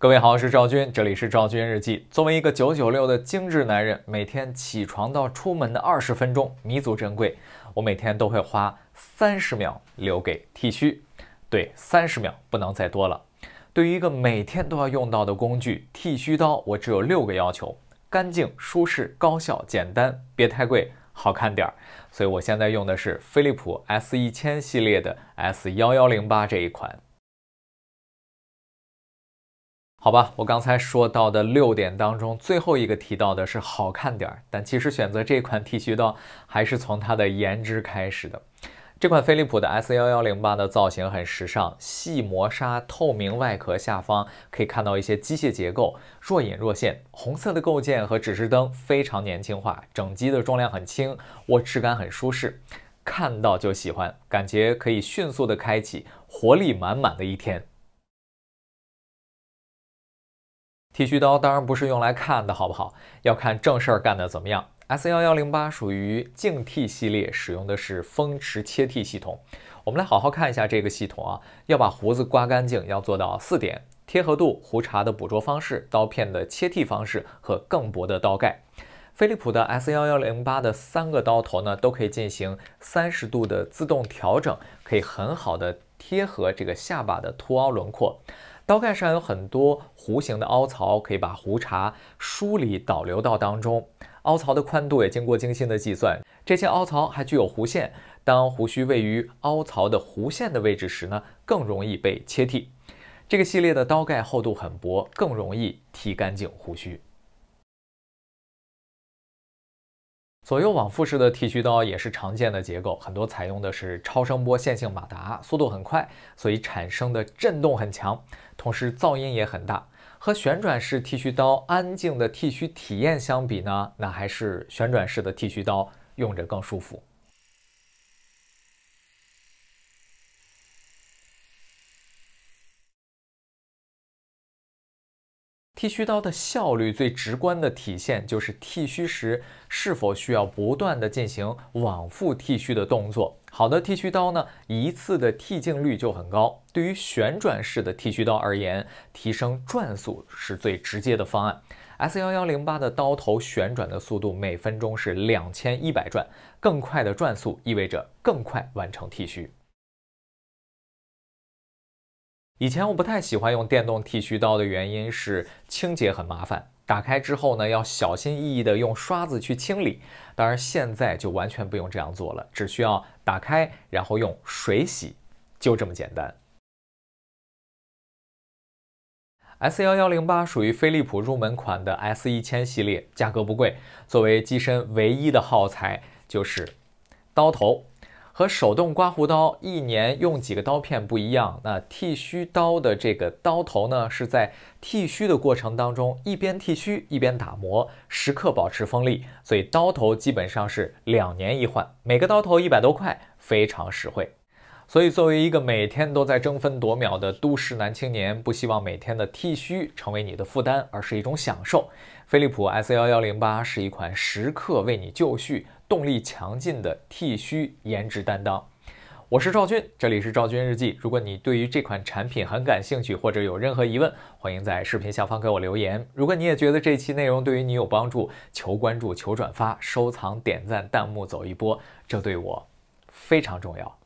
各位好，我是赵军，这里是赵军日记。作为一个九九六的精致男人，每天起床到出门的二十分钟弥足珍贵，我每天都会花三十秒留给剃须。对，三十秒不能再多了。对于一个每天都要用到的工具——剃须刀，我只有六个要求：干净、舒适、高效、简单、别太贵、好看点儿。所以我现在用的是飞利浦 S 一千系列的 S 幺幺零八这一款。好吧，我刚才说到的六点当中，最后一个提到的是好看点儿，但其实选择这款剃须刀还是从它的颜值开始的。这款飞利浦的 S 幺幺零八的造型很时尚，细磨砂透明外壳下方可以看到一些机械结构若隐若现，红色的构件和指示灯非常年轻化，整机的重量很轻，握质感很舒适，看到就喜欢，感觉可以迅速的开启活力满满的一天。剃须刀当然不是用来看的，好不好？要看正事儿干的怎么样。S 幺幺零八属于静剃系列，使用的是风驰切剃系统。我们来好好看一下这个系统啊，要把胡子刮干净，要做到四点：贴合度、胡茬的捕捉方式、刀片的切剃方式和更薄的刀盖。飞利浦的 S 幺幺零八的三个刀头呢，都可以进行三十度的自动调整，可以很好的贴合这个下巴的凸凹轮廓。刀盖上有很多弧形的凹槽，可以把胡茬梳理导流到当中。凹槽的宽度也经过精心的计算，这些凹槽还具有弧线。当胡须位于凹槽的弧线的位置时呢，更容易被切剃。这个系列的刀盖厚度很薄，更容易剃干净胡须。左右往复式的剃须刀也是常见的结构，很多采用的是超声波线性马达，速度很快，所以产生的震动很强，同时噪音也很大。和旋转式剃须刀安静的剃须体验相比呢，那还是旋转式的剃须刀用着更舒服。剃须刀的效率最直观的体现就是剃须时是否需要不断的进行往复剃须的动作。好的剃须刀呢，一次的剃净率就很高。对于旋转式的剃须刀而言，提升转速是最直接的方案。s 幺幺零八的刀头旋转的速度每分钟是两千一百转，更快的转速意味着更快完成剃须。以前我不太喜欢用电动剃须刀的原因是清洁很麻烦，打开之后呢，要小心翼翼的用刷子去清理。当然，现在就完全不用这样做了，只需要打开，然后用水洗，就这么简单。S 幺幺零八属于飞利浦入门款的 S 一千系列，价格不贵。作为机身唯一的耗材就是刀头。和手动刮胡刀一年用几个刀片不一样，那剃须刀的这个刀头呢，是在剃须的过程当中一边剃须一边打磨，时刻保持锋利，所以刀头基本上是两年一换，每个刀头一百多块，非常实惠。所以作为一个每天都在争分夺秒的都市男青年，不希望每天的剃须成为你的负担，而是一种享受。飞利浦 S 幺幺零八是一款时刻为你就绪。动力强劲的剃须颜值担当，我是赵军，这里是赵军日记。如果你对于这款产品很感兴趣，或者有任何疑问，欢迎在视频下方给我留言。如果你也觉得这期内容对于你有帮助，求关注、求转发、收藏、点赞、弹幕走一波，这对我非常重要。